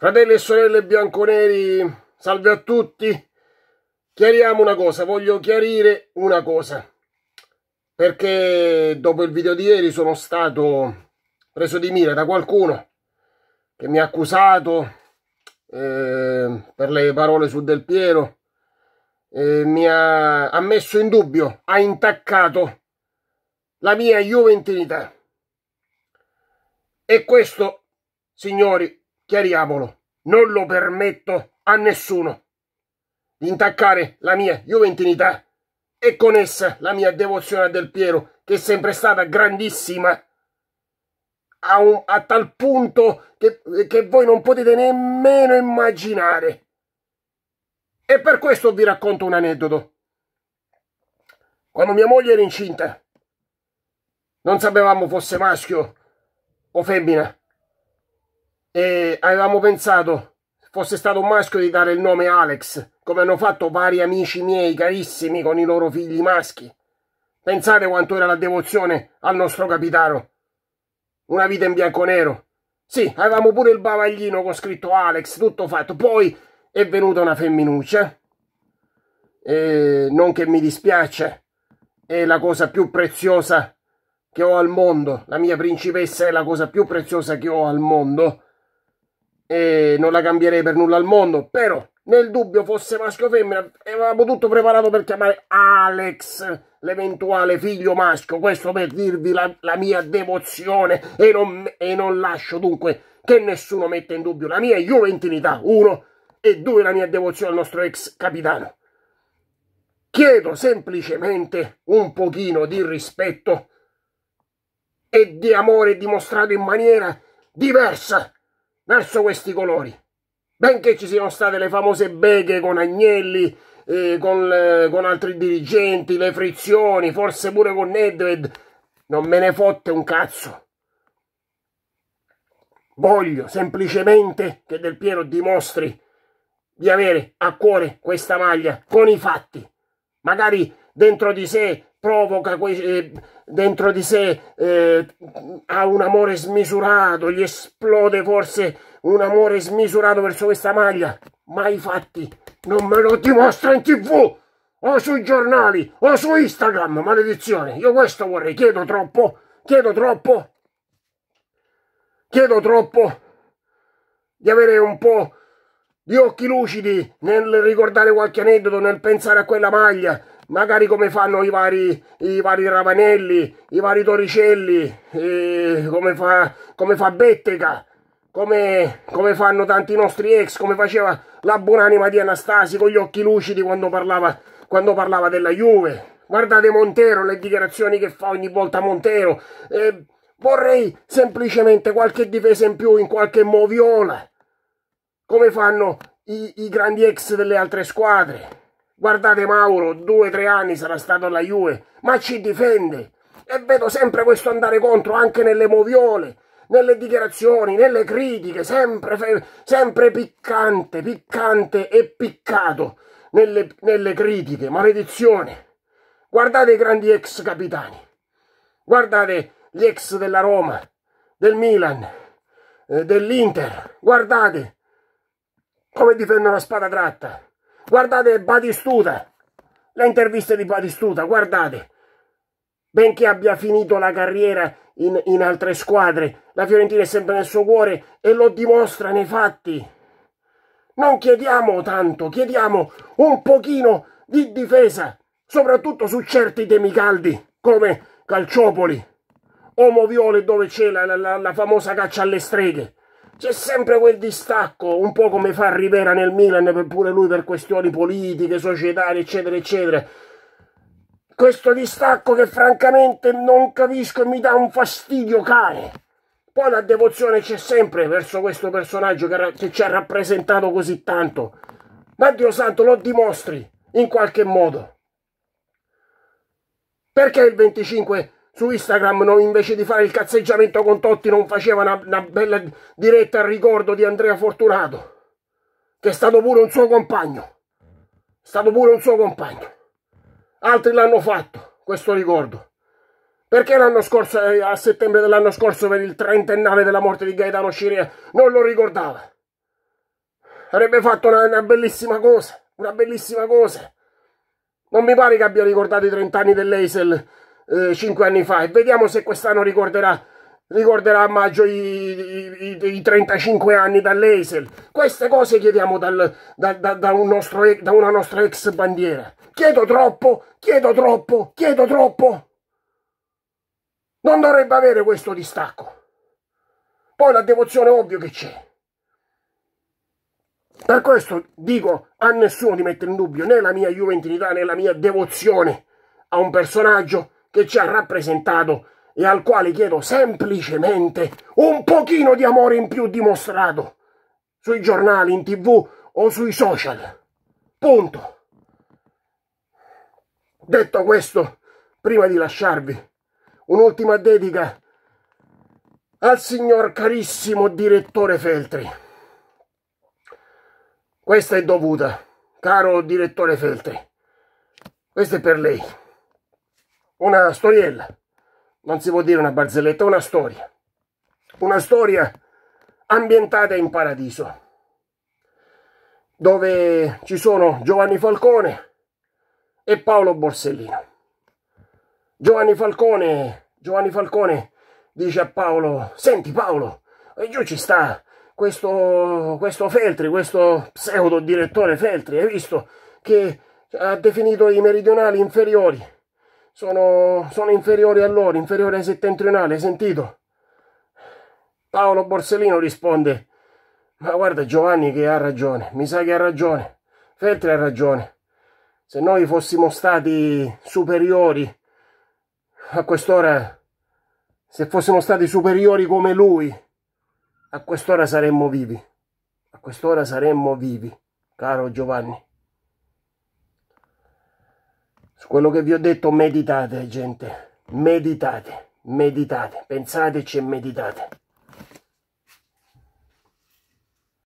Fratelli e sorelle bianconeri, salve a tutti. Chiariamo una cosa, voglio chiarire una cosa. Perché dopo il video di ieri sono stato preso di mira da qualcuno che mi ha accusato eh, per le parole su Del Piero. Eh, mi ha, ha messo in dubbio, ha intaccato la mia juventinità. E questo, signori, Chiariamolo, non lo permetto a nessuno di intaccare la mia juventinità e con essa la mia devozione a Del Piero, che è sempre stata grandissima, a, un, a tal punto che, che voi non potete nemmeno immaginare. E per questo vi racconto un aneddoto. Quando mia moglie era incinta, non sapevamo fosse maschio o femmina e avevamo pensato fosse stato un maschio di dare il nome Alex, come hanno fatto vari amici miei carissimi con i loro figli maschi. Pensate quanto era la devozione al nostro capitano. Una vita in bianco nero. Sì, avevamo pure il bavaglino con scritto Alex, tutto fatto. Poi è venuta una femminuccia. E non che mi dispiace, è la cosa più preziosa che ho al mondo. La mia principessa è la cosa più preziosa che ho al mondo e non la cambierei per nulla al mondo, però nel dubbio fosse maschio o femmina, avevamo tutto preparato per chiamare Alex, l'eventuale figlio maschio, questo per dirvi la, la mia devozione e non, e non, lascio dunque che nessuno metta in dubbio la mia juventinità, uno, e due, la mia devozione al nostro ex capitano. Chiedo semplicemente un pochino di rispetto e di amore dimostrato in maniera diversa verso questi colori. Benché ci siano state le famose beghe con Agnelli, eh, con, eh, con, altri dirigenti, le frizioni, forse pure con Nedved, non me ne fotte un cazzo. Voglio semplicemente che Del Piero dimostri di avere a cuore questa maglia con i fatti. Magari dentro di sé provoca que- eh, dentro di sé eh, ha un amore smisurato, gli esplode forse un amore smisurato verso questa maglia. Ma i fatti non me lo dimostra in tv o sui giornali o su Instagram, maledizione. Io questo vorrei, chiedo troppo, chiedo troppo, chiedo troppo di avere un po' di occhi lucidi nel ricordare qualche aneddoto, nel pensare a quella maglia, magari come fanno i vari, i vari Ravanelli, i vari Toricelli, eh, come, fa, come fa Bettega, come, come, fanno tanti nostri ex, come faceva la buonanima di Anastasi con gli occhi lucidi quando parlava, quando parlava della Juve. Guardate Montero, le dichiarazioni che fa ogni volta Montero. Eh, vorrei semplicemente qualche difesa in più in qualche moviola, come fanno i, i grandi ex delle altre squadre. Guardate Mauro, due o tre anni sarà stato alla Juve, ma ci difende. E vedo sempre questo andare contro anche nelle moviole, nelle dichiarazioni, nelle critiche, sempre, sempre piccante, piccante e piccato nelle, nelle critiche. Maledizione. Guardate i grandi ex capitani. Guardate gli ex della Roma, del Milan, eh, dell'Inter. Guardate come difendono la spada tratta. Guardate Batistuta, le interviste di Batistuta, guardate. Benché abbia finito la carriera in, in altre squadre, la Fiorentina è sempre nel suo cuore e lo dimostra nei fatti. Non chiediamo tanto, chiediamo un pochino di difesa, soprattutto su certi temi caldi come Calciopoli o Moviole dove c'è la, la, la famosa caccia alle streghe. C'è sempre quel distacco, un po' come fa Rivera nel Milan, pure lui per questioni politiche, societarie, eccetera, eccetera. Questo distacco che francamente non capisco e mi dà un fastidio cane. Poi la devozione c'è sempre verso questo personaggio che, che ci ha rappresentato così tanto. Ma Dio santo, lo dimostri in qualche modo. Perché il 25 su Instagram non, invece di fare il cazzeggiamento con Totti non faceva una, una bella diretta al ricordo di Andrea Fortunato, che è stato pure un suo compagno. È stato pure un suo compagno. Altri l'hanno fatto, questo ricordo. Perché l'anno scorso, eh, a settembre dell'anno scorso, per il trentennale della morte di Gaetano Scirea, non lo ricordava? Avrebbe fatto una, una, bellissima cosa, una bellissima cosa. Non mi pare che abbia ricordato i trent'anni dell'Eisel eh, cinque anni fa e vediamo se quest'anno ricorderà, ricorderà a maggio i, i, i, i 35 anni dall'Eisel. Queste cose chiediamo dal, da, da, da, un nostro, da una nostra ex bandiera. Chiedo troppo, chiedo troppo, chiedo troppo. Non dovrebbe avere questo distacco. Poi la devozione ovvio che c'è. Per questo dico a nessuno di mettere in dubbio né la mia juventilità né la mia devozione a un personaggio che ci ha rappresentato e al quale chiedo semplicemente un pochino di amore in più dimostrato sui giornali, in tv o sui social. Punto. Detto questo, prima di lasciarvi, un'ultima dedica al signor carissimo direttore Feltri. Questa è dovuta, caro direttore Feltri. Questa è per lei una storiella, non si può dire una barzelletta, una storia, una storia ambientata in paradiso, dove ci sono Giovanni Falcone e Paolo Borsellino. Giovanni Falcone, Giovanni Falcone dice a Paolo, senti Paolo, e giù ci sta questo, questo Feltri, questo pseudo direttore Feltri, hai visto che ha definito i meridionali inferiori sono, sono inferiori a loro, inferiori ai settentrionali, hai sentito? Paolo Borsellino risponde, ma guarda Giovanni che ha ragione, mi sa che ha ragione, Feltri ha ragione. Se noi fossimo stati superiori a quest'ora, se fossimo stati superiori come lui, a quest'ora saremmo vivi. A quest'ora saremmo vivi, caro Giovanni. Su quello che vi ho detto meditate gente, meditate, meditate, pensateci e meditate.